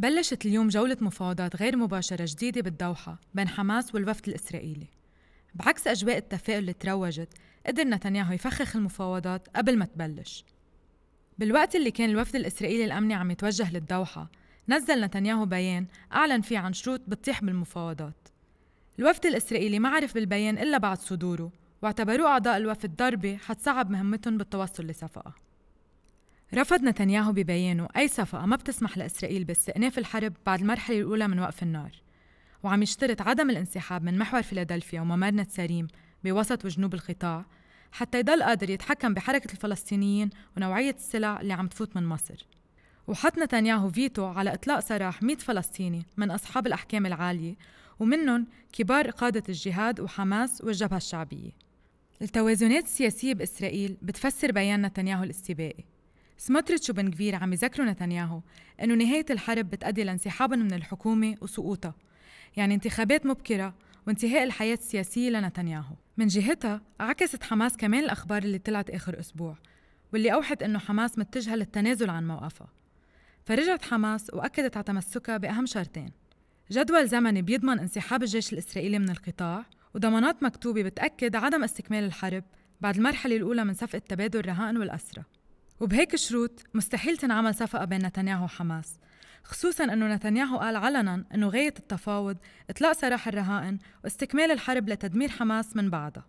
بلشت اليوم جولة مفاوضات غير مباشرة جديدة بالدوحة بين حماس والوفد الإسرائيلي بعكس أجواء التفاؤل اللي تروجت قدر نتنياهو يفخخ المفاوضات قبل ما تبلش بالوقت اللي كان الوفد الإسرائيلي الأمني عم يتوجه للدوحة نزل نتنياهو بيان أعلن فيه عن شروط بتطيح بالمفاوضات الوفد الإسرائيلي ما عرف بالبيان إلا بعد صدوره واعتبروه أعضاء الوفد ضربة حتصعب مهمتهم بالتوصل لصفقة رفض نتنياهو ببيانه أي صفقة ما بتسمح لإسرائيل باستئناف الحرب بعد المرحلة الأولى من وقف النار وعم يشترط عدم الانسحاب من محور فيلادلفيا وممر تساريم بوسط وجنوب القطاع حتى يضل قادر يتحكم بحركة الفلسطينيين ونوعية السلع اللي عم تفوت من مصر وحط نتنياهو فيتو على إطلاق سراح 100 فلسطيني من أصحاب الأحكام العالية ومنهم كبار قادة الجهاد وحماس والجبهة الشعبية التوازنات السياسية بإسرائيل بتفسر بيان نتنياهو الاستباقي سموتريتش وبنغفير عم يذكروا نتنياهو انه نهايه الحرب بتؤدي لانسحابهم من الحكومه وسقوطها يعني انتخابات مبكره وانتهاء الحياه السياسيه لنتنياهو من جهتها عكست حماس كمان الاخبار اللي طلعت اخر اسبوع واللي اوحت انه حماس متجهه للتنازل عن موقفها فرجعت حماس واكدت على تمسكها باهم شرطين جدول زمني بيضمن انسحاب الجيش الاسرائيلي من القطاع وضمانات مكتوبه بتاكد عدم استكمال الحرب بعد المرحله الاولى من صفقه تبادل الرهائن والاسرى وبهيك شروط مستحيل تنعمل صفقة بين نتنياهو وحماس خصوصا أنه نتنياهو قال علنا أنه غاية التفاوض إطلاق سراح الرهائن واستكمال الحرب لتدمير حماس من بعدها